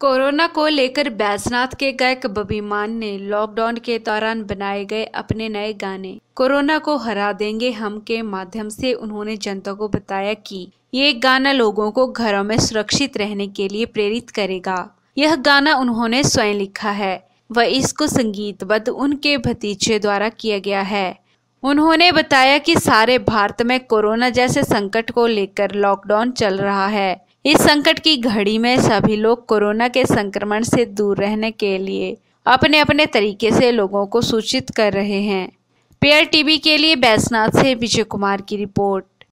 corona को लेकर बैजनाथ के गायक बबीमान ने लॉकडाउन के दौरान बनाए गए अपने नए गाने कोरोना को हरा देंगे हम के माध्यम से उन्होंने जनता को बताया कि ये गाना लोगों को घरों में सुरक्षित रहने के लिए प्रेरित करेगा यह गाना उन्होंने स्वयं लिखा है व इसको संगीतबद्ध उनके भतीजे द्वारा किया गया है उन्होंने बताया कि सारे भारत में कोरोना जैसे संकट को लेकर लॉकडाउन चल रहा है इस संकट की घड़ी में सभी लोग कोरोना के संक्रमण से दूर रहने के लिए अपने अपने तरीके से लोगों को सूचित कर रहे हैं पेयर टीवी के लिए बैसनाथ से विजय कुमार की रिपोर्ट